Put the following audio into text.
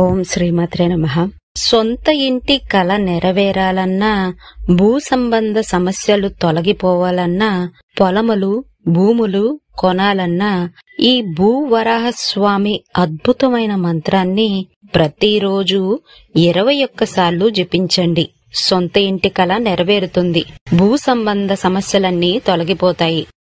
ఓం శ్రీమాత్రే నమ సొంత ఇంటి కళ నెరవేరాలన్నా భూ సంబంధ సమస్యలు తొలగిపోవాలన్నా పొలములు భూములు కొనాలన్నా ఈ భూ వరాహస్వామి అద్భుతమైన మంత్రాన్ని ప్రతిరోజు ఇరవై ఒక్కసార్లు జపించండి సొంత ఇంటి కళ నెరవేరుతుంది భూ సంబంధ సమస్యలన్నీ తొలగిపోతాయి